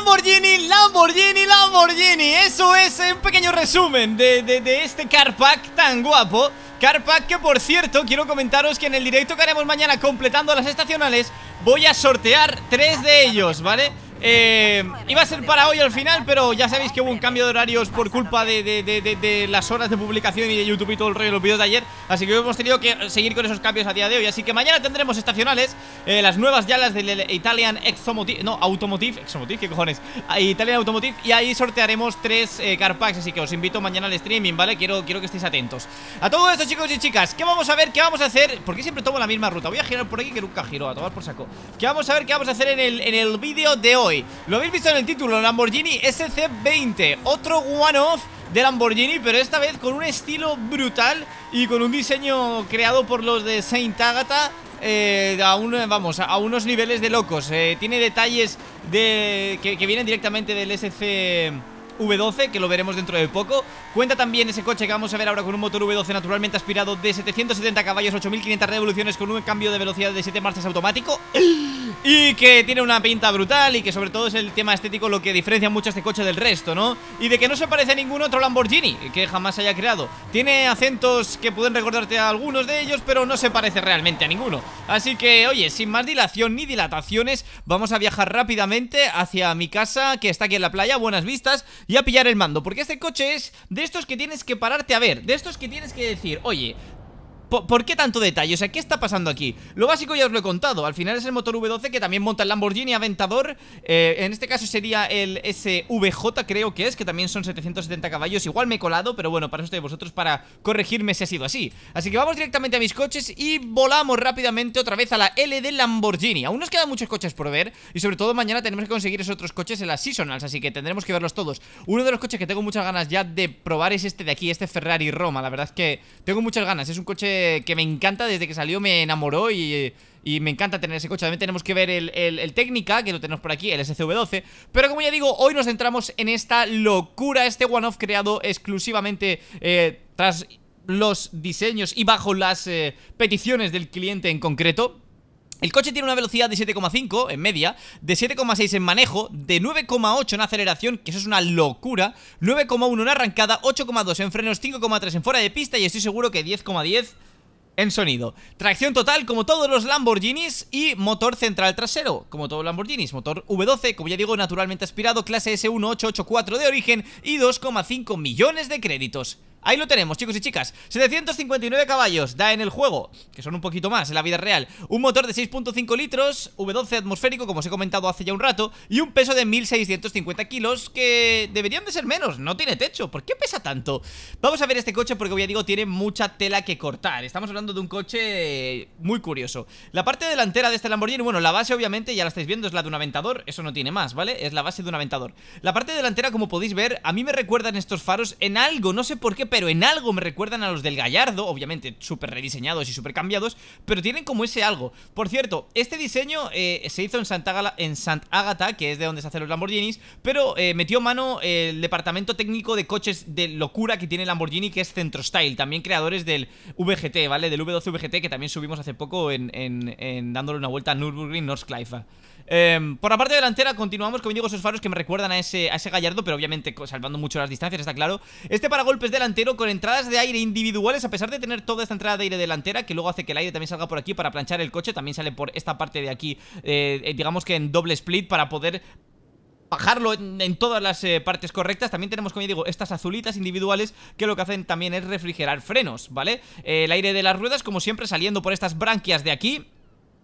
Lamborghini, Lamborghini, Lamborghini. Eso es un pequeño resumen de, este car pack tan guapo. Carpack que por cierto quiero comentaros que en el directo que haremos mañana completando las estacionales voy a sortear tres de ellos, ¿vale? Eh, iba a ser para hoy al final, pero ya sabéis que hubo un cambio de horarios por culpa de, las horas de publicación y de YouTube y todo el rollo de los vídeos de ayer. Así que hemos tenido que seguir con esos cambios a día de hoy. Así que mañana tendremos estacionales, eh, las nuevas yalas del Italian Exomotive, no, Automotive, Exomotive, ¿qué cojones? Ah, Italian Automotive, y ahí sortearemos tres eh, car carpacks. Así que os invito mañana al streaming, ¿vale? Quiero, quiero que estéis atentos. A todo esto, chicos y chicas, ¿qué vamos a ver? ¿Qué vamos a hacer? Porque siempre tomo la misma ruta? Voy a girar por aquí que nunca giro, a tomar por saco. ¿Qué vamos a ver? ¿Qué vamos a hacer en el, en el vídeo de hoy? Lo habéis visto en el título, Lamborghini SC20, otro one-off de Lamborghini, pero esta vez con un estilo brutal y con un diseño creado por los de Saint Agatha eh, a, vamos, a unos niveles de locos. Eh, tiene detalles de, que, que vienen directamente del SC... V12, que lo veremos dentro de poco. Cuenta también ese coche que vamos a ver ahora con un motor V12 naturalmente aspirado de 770 caballos, 8500 revoluciones con un cambio de velocidad de 7 marchas automático. Y que tiene una pinta brutal y que sobre todo es el tema estético lo que diferencia mucho a este coche del resto, ¿no? Y de que no se parece a ningún otro Lamborghini que jamás haya creado. Tiene acentos que pueden recordarte a algunos de ellos, pero no se parece realmente a ninguno. Así que, oye, sin más dilación ni dilataciones, vamos a viajar rápidamente hacia mi casa, que está aquí en la playa, buenas vistas, y a pillar el mando Porque este coche es de estos que tienes que pararte a ver De estos que tienes que decir, oye, ¿Por, qué tanto detalle? O sea, ¿qué está pasando aquí? Lo básico ya os lo he contado Al final es el motor V12 que también monta el Lamborghini Aventador eh, En este caso sería el SVJ creo que es Que también son 770 caballos Igual me he colado, pero bueno, para eso estoy vosotros Para corregirme si ha sido así Así que vamos directamente a mis coches y volamos rápidamente Otra vez a la L de Lamborghini Aún nos quedan muchos coches por ver Y sobre todo mañana tenemos que conseguir esos otros coches en las Seasonals Así que tendremos que verlos todos Uno de los coches que tengo muchas ganas ya de probar es este de aquí Este Ferrari Roma, la verdad es que tengo muchas ganas Es un coche que, me encanta, desde que salió me enamoró y... me encanta tener ese coche. También tenemos que ver el, el, técnica, que lo tenemos por aquí, el SCV12. Pero como ya digo, hoy nos centramos en esta locura, este one-off creado exclusivamente eh, tras los diseños y bajo las eh, peticiones del cliente en concreto el coche tiene una velocidad de 7,5 en media, de 7,6 en manejo, de 9,8 en aceleración, que eso es una locura, 9,1 en arrancada, 8,2 en frenos, 5,3 en fuera de pista y estoy seguro que 10,10 en sonido. Tracción total como todos los Lamborghinis y motor central trasero como todos los Lamborghinis. Motor V12, como ya digo, naturalmente aspirado, clase S1884 de origen y 2,5 millones de créditos. Ahí lo tenemos, chicos y chicas 759 caballos da en el juego Que son un poquito más en la vida real Un motor de 6.5 litros V12 atmosférico, como os he comentado hace ya un rato Y un peso de 1650 kilos Que deberían de ser menos, no tiene techo ¿Por qué pesa tanto? Vamos a ver este coche porque, como ya digo, tiene mucha tela que cortar Estamos hablando de un coche muy curioso La parte delantera de este Lamborghini Bueno, la base obviamente, ya la estáis viendo, es la de un Aventador Eso no tiene más, ¿vale? Es la base de un Aventador La parte delantera, como podéis ver, a mí me recuerdan estos faros en algo No sé por qué pero en algo me recuerdan a los del Gallardo, obviamente súper rediseñados y súper cambiados, pero tienen como ese algo. Por cierto, este diseño eh, se hizo en Sant'Agata, Sant Agata, que es de donde se hacen los Lamborghinis, pero eh, metió mano el departamento técnico de coches de locura que tiene Lamborghini, que es Centrostyle también creadores del VGT, ¿vale? Del V12 VGT, que también subimos hace poco en, dándole una vuelta a Nürburgring Nordschleife. Em, por la parte delantera continuamos con digo, esos faros que me recuerdan a ese, a ese Gallardo, pero obviamente salvando mucho las distancias, está claro. Este para golpes delantero con entradas de aire individuales a pesar de tener toda esta entrada de aire delantera que luego hace que el aire también salga por aquí para planchar el coche, también sale por esta parte de aquí, eh, eh, digamos que en doble split para poder bajarlo en, todas las eh, partes correctas. También tenemos, como ya digo, estas azulitas individuales que lo que hacen también es refrigerar frenos, ¿vale? el aire de las ruedas, como siempre, saliendo por estas branquias de aquí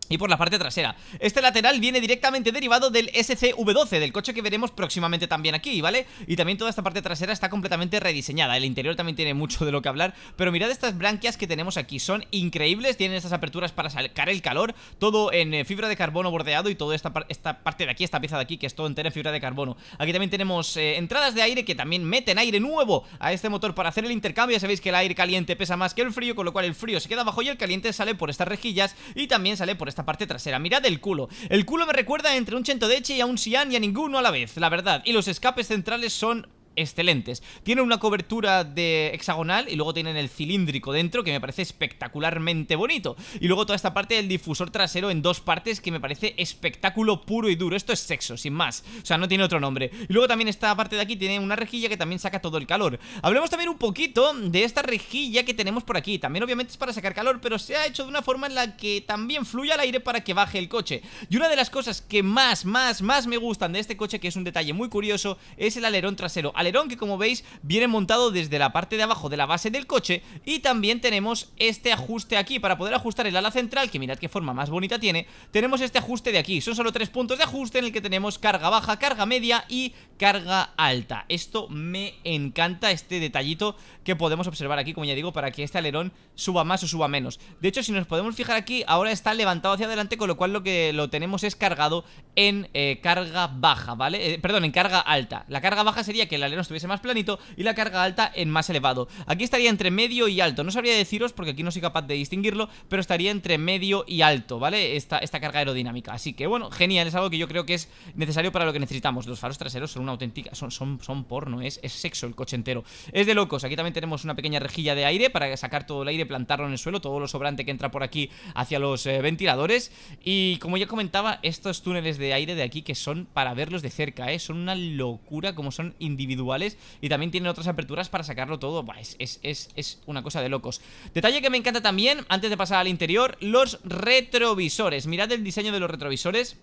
y por la parte trasera. Este lateral viene directamente derivado del SCV12, del coche que veremos próximamente también aquí, ¿vale? Y también toda esta parte trasera está completamente rediseñada. El interior también tiene mucho de lo que hablar, pero mirad estas branquias que tenemos aquí, son increíbles, tienen estas aperturas para sacar el calor, todo en eh, fibra de carbono bordeado y toda esta, esta parte de aquí, esta pieza de aquí, que es todo entera en fibra de carbono. Aquí también tenemos eh, entradas de aire que también meten aire nuevo a este motor para hacer el intercambio. Ya sabéis que el aire caliente pesa más que el frío, con lo cual el frío se queda abajo y el caliente sale por estas rejillas y también sale por esta esta parte trasera Mirad el culo, el culo me recuerda entre un Eche y a un Sian y a ninguno a la vez, la verdad Y los escapes centrales son excelentes. Tienen una cobertura de hexagonal y luego tienen el cilíndrico dentro que me parece espectacularmente bonito. Y luego toda esta parte del difusor trasero en dos partes que me parece espectáculo puro y duro. Esto es sexo, sin más. O sea, no tiene otro nombre. Y luego también esta parte de aquí tiene una rejilla que también saca todo el calor. Hablemos también un poquito de esta rejilla que tenemos por aquí. También obviamente es para sacar calor, pero se ha hecho de una forma en la que también fluya el aire para que baje el coche. Y una de las cosas que más, más, más me gustan de este coche, que es un detalle muy curioso, es el alerón trasero alerón que como veis viene montado desde la parte de abajo de la base del coche y también tenemos este ajuste aquí para poder ajustar el ala central, que mirad qué forma más bonita tiene, tenemos este ajuste de aquí, son solo tres puntos de ajuste en el que tenemos carga baja, carga media y carga alta. Esto me encanta, este detallito que podemos observar aquí, como ya digo, para que este alerón suba más o suba menos. De hecho, si nos podemos fijar aquí, ahora está levantado hacia adelante, con lo cual lo que lo tenemos es cargado en eh, carga baja, ¿vale? Eh, perdón, en carga alta. La carga baja sería que el alerón no estuviese más planito y la carga alta en más elevado. Aquí estaría entre medio y alto, no sabría deciros porque aquí no soy capaz de distinguirlo, pero estaría entre medio y alto, ¿vale? Esta, esta carga aerodinámica. Así que bueno, genial, es algo que yo creo que es necesario para lo que necesitamos. Los faros traseros son una auténtica, son, son, son porno, es, sexo el coche entero. Es de locos, aquí también tenemos una pequeña rejilla de aire para sacar todo el aire, plantarlo en el suelo, todo lo sobrante que entra por aquí hacia los eh, ventiladores. Y como ya comentaba, estos túneles de aire de aquí que son para verlos de cerca, ¿eh? Son una locura como son individuales y también tienen otras aperturas para sacarlo todo. es, es, una cosa de locos. Detalle que me encanta también, antes de pasar al interior, los retrovisores. Mirad el diseño de los retrovisores.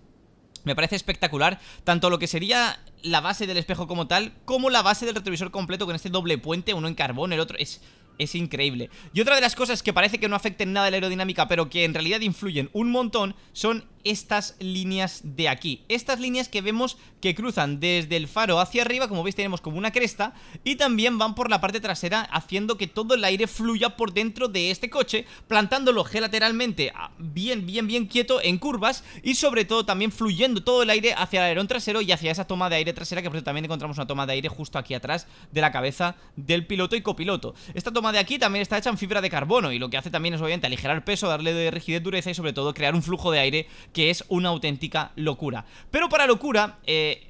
Me parece espectacular, tanto lo que sería la base del espejo como tal, como la base del retrovisor completo con este doble puente, uno en carbón, el otro es es increíble. Y otra de las cosas que parece que no afecten nada a la aerodinámica, pero que en realidad influyen un montón, son estas líneas de aquí. Estas líneas que vemos que cruzan desde el faro hacia arriba, como veis tenemos como una cresta, y también van por la parte trasera haciendo que todo el aire fluya por dentro de este coche, plantándolo gelateralmente ah, bien, bien, bien quieto en curvas, y sobre todo también fluyendo todo el aire hacia el alerón trasero y hacia esa toma de aire trasera, que por eso también encontramos una toma de aire justo aquí atrás de la cabeza del piloto y copiloto. Esta de aquí también está hecha en fibra de carbono y lo que hace también es obviamente aligerar peso, darle de rigidez, dureza y sobre todo crear un flujo de aire que es una auténtica locura. Pero para locura, eh,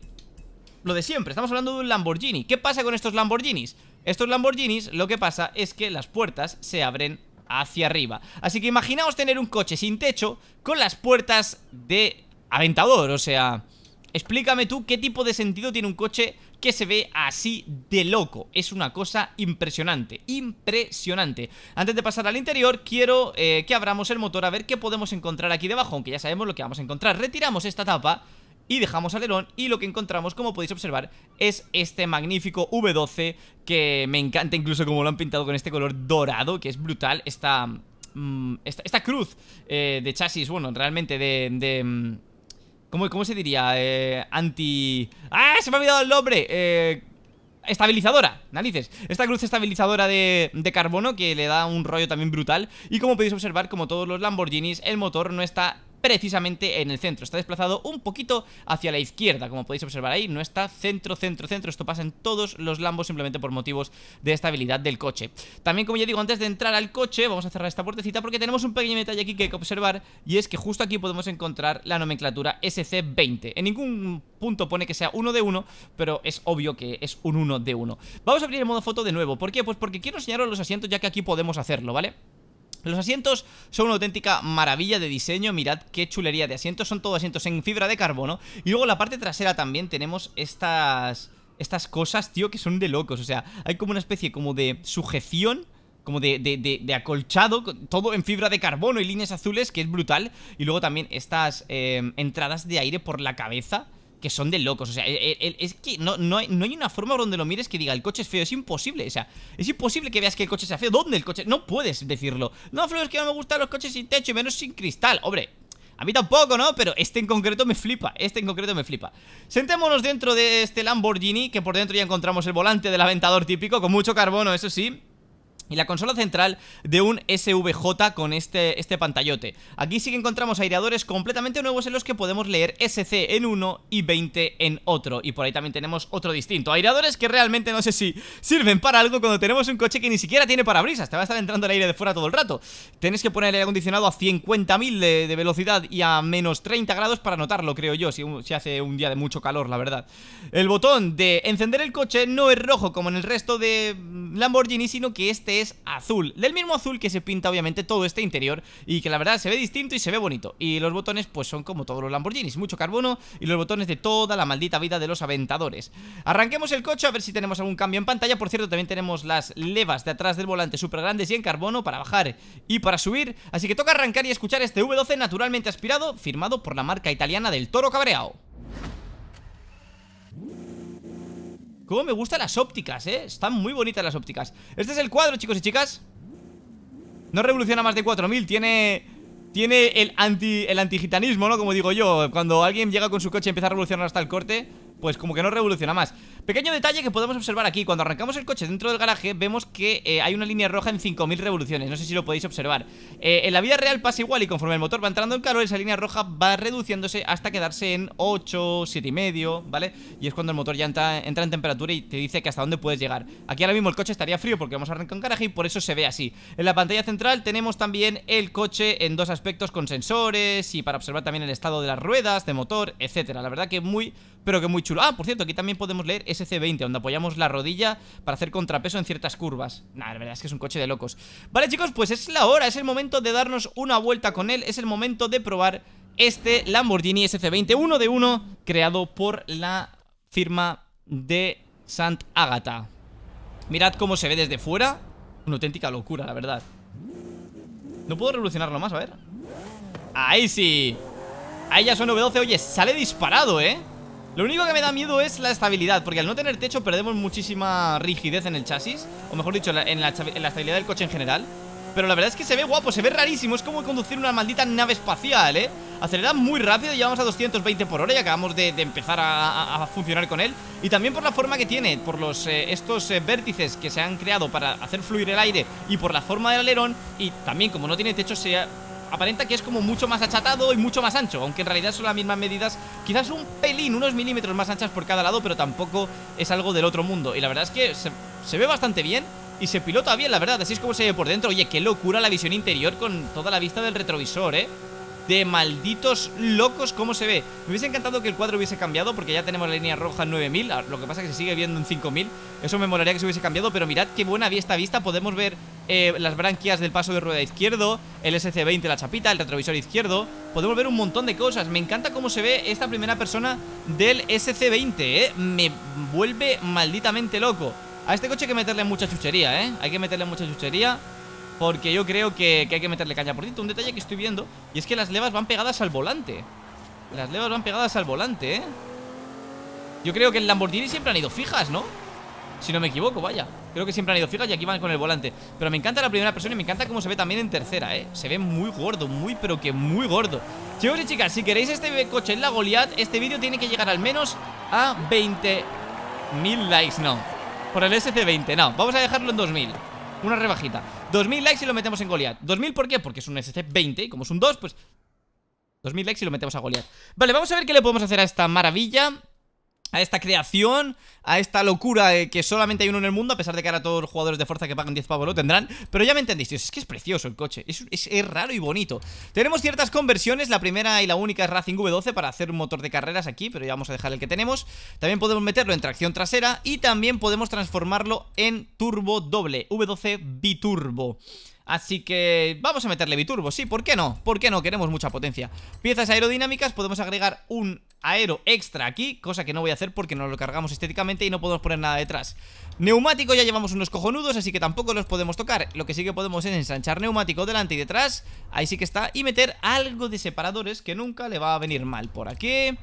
lo de siempre, estamos hablando de un Lamborghini. ¿Qué pasa con estos Lamborghinis? Estos Lamborghinis lo que pasa es que las puertas se abren hacia arriba. Así que imaginaos tener un coche sin techo con las puertas de aventador, o sea... Explícame tú qué tipo de sentido tiene un coche que se ve así de loco. Es una cosa impresionante, impresionante. Antes de pasar al interior, quiero eh, que abramos el motor a ver qué podemos encontrar aquí debajo, aunque ya sabemos lo que vamos a encontrar. Retiramos esta tapa y dejamos alerón y lo que encontramos, como podéis observar, es este magnífico V12 que me encanta incluso como lo han pintado con este color dorado, que es brutal, esta, mm, esta, cruz eh, de chasis, bueno, realmente de mm, ¿Cómo, se diría? Eh, anti... ¡Ah! Se me ha olvidado el nombre. Eh, estabilizadora, Nalices. Esta cruz estabilizadora de, de, carbono que le da un rollo también brutal Y como podéis observar, como todos los Lamborghinis, el motor no está precisamente en el centro. Está desplazado un poquito hacia la izquierda, como podéis observar ahí. No está centro, centro, centro. Esto pasa en todos los Lambos simplemente por motivos de estabilidad del coche. También, como ya digo, antes de entrar al coche, vamos a cerrar esta puertecita porque tenemos un pequeño detalle aquí que hay que observar y es que justo aquí podemos encontrar la nomenclatura SC20. En ningún punto pone que sea uno de uno pero es obvio que es un uno de uno Vamos a abrir el modo foto de nuevo. ¿Por qué? Pues porque quiero enseñaros los asientos ya que aquí podemos hacerlo, ¿vale? Los asientos son una auténtica maravilla de diseño, mirad qué chulería de asientos, son todos asientos en fibra de carbono y luego la parte trasera también tenemos estas estas cosas, tío, que son de locos, o sea, hay como una especie como de sujeción como de, de, de, acolchado, todo en fibra de carbono y líneas azules, que es brutal. Y luego también estas eh, entradas de aire por la cabeza, que son de locos. O sea, e, e, e, es que no, no, hay, hay una forma donde lo mires que diga el coche es feo. Es imposible. O sea, es imposible que veas que el coche sea feo. ¿Dónde el coche? No puedes decirlo. No, Flores, que no me gustan los coches sin techo y menos sin cristal. Hombre, a mí tampoco, ¿no? Pero este en concreto me flipa, este en concreto me flipa Sentémonos dentro de este Lamborghini Que por dentro ya encontramos el volante del aventador típico Con mucho carbono, eso sí y la consola central de un SVJ con este, este pantallote. Aquí sí que encontramos aireadores completamente nuevos en los que podemos leer SC en uno y 20 en otro, y por ahí también tenemos otro distinto. Aireadores que realmente no sé si sirven para algo cuando tenemos un coche que ni siquiera tiene parabrisas, te va a estar entrando el aire de fuera todo el rato. Tienes que poner el aire acondicionado a 50.000 de, velocidad y a menos 30 grados para notarlo, creo yo, si, si hace un día de mucho calor, la verdad. El botón de encender el coche no es rojo como en el resto de Lamborghini, sino que este es azul Del mismo azul que se pinta obviamente todo este interior Y que la verdad se ve distinto y se ve bonito Y los botones pues son como todos los Lamborghinis Mucho carbono y los botones de toda la maldita vida de los aventadores Arranquemos el coche a ver si tenemos algún cambio en pantalla Por cierto también tenemos las levas de atrás del volante super grandes y en carbono Para bajar y para subir Así que toca arrancar y escuchar este V12 naturalmente aspirado Firmado por la marca italiana del Toro cabreado me gustan las ópticas, eh Están muy bonitas las ópticas Este es el cuadro, chicos y chicas No revoluciona más de 4000 Tiene... Tiene el anti el antigitanismo, ¿no? Como digo yo Cuando alguien llega con su coche y empieza a revolucionar hasta el corte pues como que no revoluciona más Pequeño detalle que podemos observar aquí Cuando arrancamos el coche dentro del garaje Vemos que eh, hay una línea roja en 5000 revoluciones No sé si lo podéis observar eh, En la vida real pasa igual y conforme el motor va entrando en calor Esa línea roja va reduciéndose hasta quedarse en 8, 7 y medio, ¿vale? Y es cuando el motor ya entra, en temperatura y te dice que hasta dónde puedes llegar Aquí ahora mismo el coche estaría frío porque vamos a arrancar un garaje y por eso se ve así En la pantalla central tenemos también el coche en dos aspectos con sensores Y para observar también el estado de las ruedas, de motor, etcétera La verdad que muy pero que muy chulo. Ah, por cierto, aquí también podemos leer SC20, donde apoyamos la rodilla para hacer contrapeso en ciertas curvas. Nah, la verdad es que es un coche de locos. Vale, chicos, pues es la hora, es el momento de darnos una vuelta con él, es el momento de probar este Lamborghini SC20 uno de uno creado por la firma de Sant Mirad cómo se ve desde fuera. Una auténtica locura, la verdad. No puedo revolucionarlo más, a ver. Ahí sí. Ahí ya son V12. Oye, sale disparado, ¿eh? Lo único que me da miedo es la estabilidad Porque al no tener techo perdemos muchísima rigidez en el chasis O mejor dicho, en la, estabilidad del coche en general Pero la verdad es que se ve guapo, se ve rarísimo Es como conducir una maldita nave espacial, ¿eh? Acelera muy rápido, llevamos a 220 por hora Y acabamos de, empezar a, funcionar con él Y también por la forma que tiene Por los eh, estos eh, vértices que se han creado para hacer fluir el aire Y por la forma del alerón Y también como no tiene techo se aparenta que es como mucho más achatado y mucho más ancho Aunque en realidad son las mismas medidas, quizás un pelín, unos milímetros más anchas por cada lado Pero tampoco es algo del otro mundo Y la verdad es que se, ve bastante bien y se pilota bien, la verdad, así es como se ve por dentro Oye, qué locura la visión interior con toda la vista del retrovisor, ¿eh? de malditos locos cómo se ve. Me hubiese encantado que el cuadro hubiese cambiado porque ya tenemos la línea roja en 9000, lo que pasa es que se sigue viendo en 5000. Eso me molaría que se hubiese cambiado, pero mirad qué buena esta vista, podemos ver eh, las branquias del paso de rueda izquierdo, el SC20, la chapita, el retrovisor izquierdo. Podemos ver un montón de cosas. Me encanta cómo se ve esta primera persona del SC20, ¿eh? Me vuelve malditamente loco. A este coche hay que meterle mucha chuchería, ¿eh? Hay que meterle mucha chuchería. Porque yo creo que, hay que meterle caña Por cierto, un detalle que estoy viendo Y es que las levas van pegadas al volante Las levas van pegadas al volante, ¿eh? Yo creo que el Lamborghini siempre han ido fijas, ¿no? Si no me equivoco, vaya Creo que siempre han ido fijas y aquí van con el volante Pero me encanta la primera persona y me encanta cómo se ve también en tercera, eh Se ve muy gordo, muy pero que muy gordo Chicos y chicas, si queréis este coche en la Goliath Este vídeo tiene que llegar al menos a 20.000 likes, no Por el SC20, no Vamos a dejarlo en 2.000 una rebajita 2000 likes y lo metemos en Goliath 2000 ¿por qué? Porque es un SC20 y como es un 2 pues 2000 likes y lo metemos a Goliath Vale, vamos a ver qué le podemos hacer a esta maravilla a esta creación, a esta locura de que solamente hay uno en el mundo, a pesar de que ahora todos los jugadores de fuerza que pagan 10 pavos lo tendrán. Pero ya me entendéis, es que es precioso el coche, es, es, raro y bonito. Tenemos ciertas conversiones, la primera y la única es Racing V12 para hacer un motor de carreras aquí, pero ya vamos a dejar el que tenemos. También podemos meterlo en tracción trasera y también podemos transformarlo en turbo doble, V12 biturbo. Así que vamos a meterle biturbo, sí, ¿por qué no? ¿Por qué no? Queremos mucha potencia Piezas aerodinámicas, podemos agregar un aero extra aquí Cosa que no voy a hacer porque nos lo cargamos estéticamente y no podemos poner nada detrás Neumático ya llevamos unos cojonudos, así que tampoco los podemos tocar Lo que sí que podemos es ensanchar neumático delante y detrás Ahí sí que está Y meter algo de separadores que nunca le va a venir mal Por aquí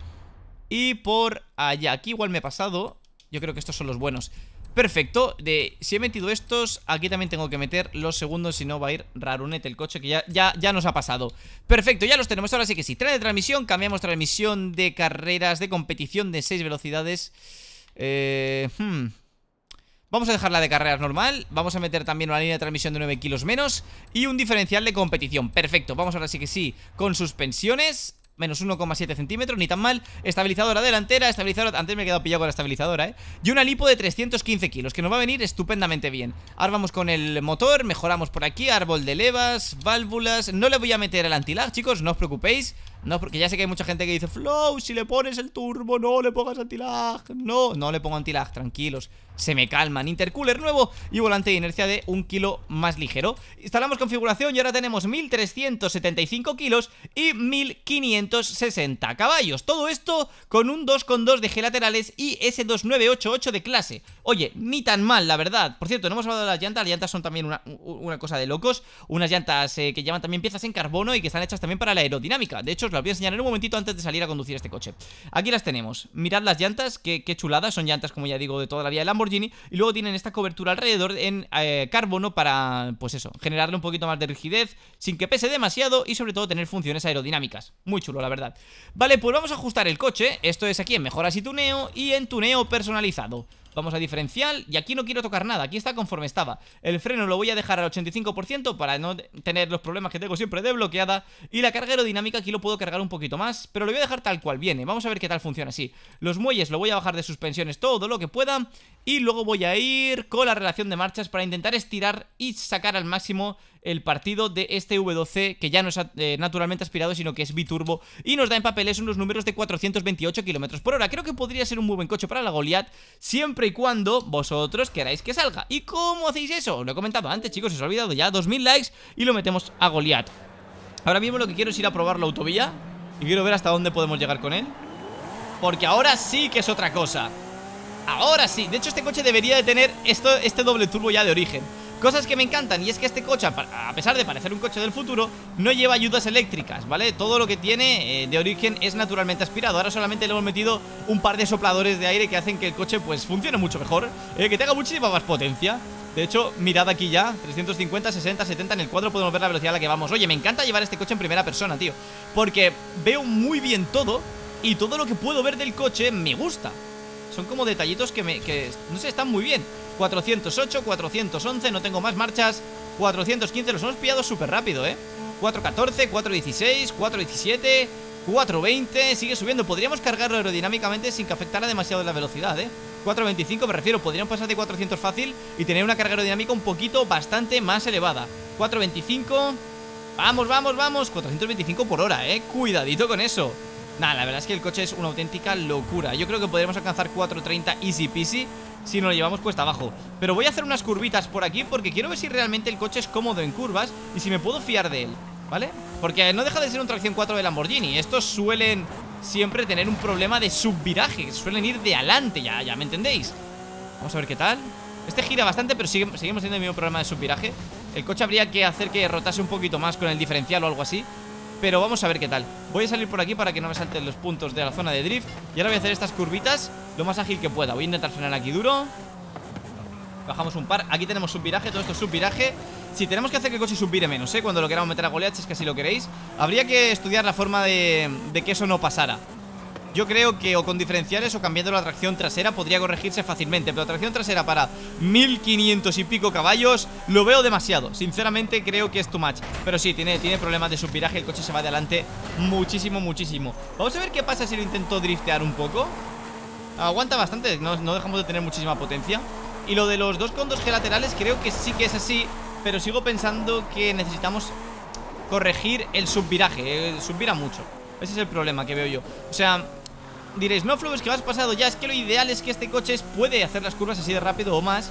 y por allá Aquí igual me he pasado Yo creo que estos son los buenos Perfecto, de, si he metido estos Aquí también tengo que meter los segundos Si no va a ir rarunete el coche que ya, ya, ya nos ha pasado Perfecto, ya los tenemos Ahora sí que sí, tren de transmisión, cambiamos transmisión De carreras, de competición de 6 velocidades eh, hmm. Vamos a dejar la de carreras normal Vamos a meter también una línea de transmisión de 9 kilos menos Y un diferencial de competición Perfecto, vamos ahora sí que sí Con suspensiones menos 1,7 centímetros, ni tan mal Estabilizadora delantera, estabilizadora, antes me he quedado pillado con la estabilizadora, eh Y una lipo de 315 kilos, que nos va a venir estupendamente bien Ahora vamos con el motor, mejoramos por aquí, árbol de levas, válvulas No le voy a meter el antilag, chicos, no os preocupéis no, porque ya sé que hay mucha gente que dice Flow, si le pones el turbo, no le pongas antilag No, no le pongo antilag, tranquilos Se me calman, intercooler nuevo Y volante de inercia de un kilo más ligero Instalamos configuración y ahora tenemos 1375 kilos Y 1560 caballos Todo esto con un 2,2 de G laterales Y S2988 de clase Oye, ni tan mal, la verdad Por cierto, no hemos hablado de las llantas, las llantas son también una, cosa de locos Unas llantas eh, que llevan también piezas en carbono Y que están hechas también para la aerodinámica De hecho os las voy a enseñar en un momentito antes de salir a conducir este coche Aquí las tenemos, mirad las llantas, qué, chuladas Son llantas, como ya digo, de toda la vida de Lamborghini Y luego tienen esta cobertura alrededor en eh, carbono para, pues eso, generarle un poquito más de rigidez Sin que pese demasiado y sobre todo tener funciones aerodinámicas Muy chulo, la verdad Vale, pues vamos a ajustar el coche Esto es aquí en mejoras y tuneo y en tuneo personalizado Vamos a diferencial y aquí no quiero tocar nada, aquí está conforme estaba El freno lo voy a dejar al 85% para no tener los problemas que tengo siempre de bloqueada Y la carga aerodinámica aquí lo puedo cargar un poquito más, pero lo voy a dejar tal cual viene Vamos a ver qué tal funciona así Los muelles lo voy a bajar de suspensiones todo lo que pueda Y luego voy a ir con la relación de marchas para intentar estirar y sacar al máximo el partido de este V12 que ya no es eh, naturalmente aspirado sino que es biturbo y nos da en papeles unos números de 428 km por hora. Creo que podría ser un muy buen coche para la Goliath siempre y cuando vosotros queráis que salga. ¿Y cómo hacéis eso? Lo he comentado antes chicos, os ha olvidado ya, 2000 likes y lo metemos a Goliath. Ahora mismo lo que quiero es ir a probar la autovía y quiero ver hasta dónde podemos llegar con él. Porque ahora sí que es otra cosa. Ahora sí. De hecho, este coche debería de tener esto, este doble turbo ya de origen. Cosas que me encantan, y es que este coche, a pesar de parecer un coche del futuro, no lleva ayudas eléctricas, ¿vale? Todo lo que tiene eh, de origen es naturalmente aspirado. Ahora solamente le hemos metido un par de sopladores de aire que hacen que el coche pues funcione mucho mejor, eh, que tenga muchísima más potencia. De hecho, mirad aquí ya, 350, 60, 70 En el cuadro podemos ver la velocidad a la que vamos Oye, me encanta llevar este coche en primera persona, tío Porque veo muy bien todo Y todo lo que puedo ver del coche me gusta son como detallitos que, me, que no sé, están muy bien 408, 411, no tengo más marchas 415, los hemos pillado súper rápido, ¿eh? 414, 416, 417 420, sigue subiendo Podríamos cargarlo aerodinámicamente sin que afectara demasiado la velocidad, ¿eh? 425 me refiero, podríamos pasar de 400 fácil y tener una carga aerodinámica un poquito bastante más elevada 425, vamos, vamos, vamos 425 por hora, ¿eh? Cuidadito con eso Nada, la verdad es que el coche es una auténtica locura Yo creo que podremos alcanzar 4.30 easy peasy Si nos lo llevamos cuesta abajo Pero voy a hacer unas curvitas por aquí Porque quiero ver si realmente el coche es cómodo en curvas Y si me puedo fiar de él, ¿vale? Porque no deja de ser un tracción 4 de Lamborghini Estos suelen siempre tener un problema de subviraje Suelen ir de adelante, ya, ya me entendéis Vamos a ver qué tal Este gira bastante, pero seguimos teniendo el mismo problema de subviraje El coche habría que hacer que rotase un poquito más con el diferencial o algo así pero vamos a ver qué tal Voy a salir por aquí para que no me salten los puntos de la zona de drift Y ahora voy a hacer estas curvitas lo más ágil que pueda Voy a intentar frenar aquí duro Bajamos un par, aquí tenemos viraje todo esto es viraje Si tenemos que hacer que el coche subvire menos, ¿eh? Cuando lo queramos meter a goleaches, es que así lo queréis Habría que estudiar la forma de que eso no pasara yo creo que o con diferenciales o cambiando la tracción trasera podría corregirse fácilmente, pero tracción trasera para 1500 y pico caballos lo veo demasiado. Sinceramente creo que es too much, pero sí, tiene, tiene problemas de subviraje, el coche se va adelante muchísimo, muchísimo. Vamos a ver qué pasa si lo intento driftear un poco. Aguanta bastante, no, dejamos de tener muchísima potencia. Y lo de los dos condos laterales creo que sí que es así, pero sigo pensando que necesitamos corregir el subviraje, eh, subvira mucho. Ese es el problema que veo yo. O sea, Diréis, no, Flow, es que has pasado ya Es que lo ideal es que este coche puede hacer las curvas así de rápido o más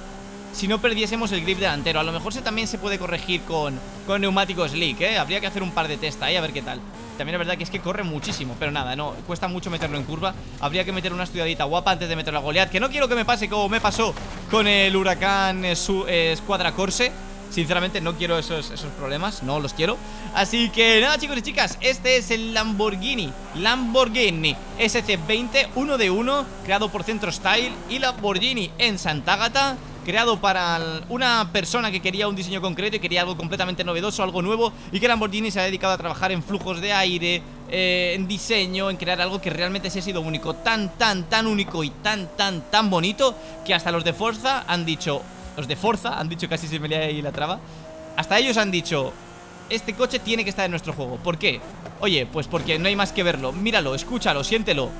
Si no perdiésemos el grip delantero A lo mejor se, también se puede corregir con, con neumáticos slick, ¿eh? Habría que hacer un par de test ahí a ver qué tal también la verdad que es que corre muchísimo Pero nada, no, cuesta mucho meterlo en curva Habría que meter una estudiadita guapa antes de meterlo a Goliath Que no quiero que me pase como me pasó con el Huracán su, eh, Escuadra Corse Sinceramente no quiero esos, esos problemas, no los quiero Así que nada chicos y chicas, este es el Lamborghini Lamborghini SC20 1 de uno, Creado por Centro Style y Lamborghini en Sant'Agata creado para una persona que quería un diseño concreto y quería algo completamente novedoso, algo nuevo, y que Lamborghini se ha dedicado a trabajar en flujos de aire, eh, en diseño, en crear algo que realmente se ha sido único, tan, tan, tan único y tan, tan, tan bonito, que hasta los de Forza han dicho, de Forza han dicho casi se me leía ahí la traba. Hasta ellos han dicho, este coche tiene que estar en nuestro juego. ¿Por qué? Oye, pues porque no hay más que verlo. Míralo, escúchalo, siéntelo.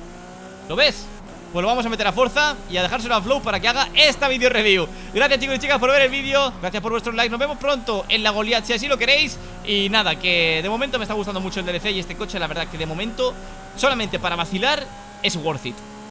¿Lo ves? Pues lo vamos a meter a fuerza y a dejárselo a Flow para que haga esta video review. Gracias chicos y chicas por ver el vídeo, gracias por vuestros likes, nos vemos pronto en la Goliath si así lo queréis. Y nada, que de momento me está gustando mucho el DLC y este coche la verdad que de momento solamente para vacilar es worth it.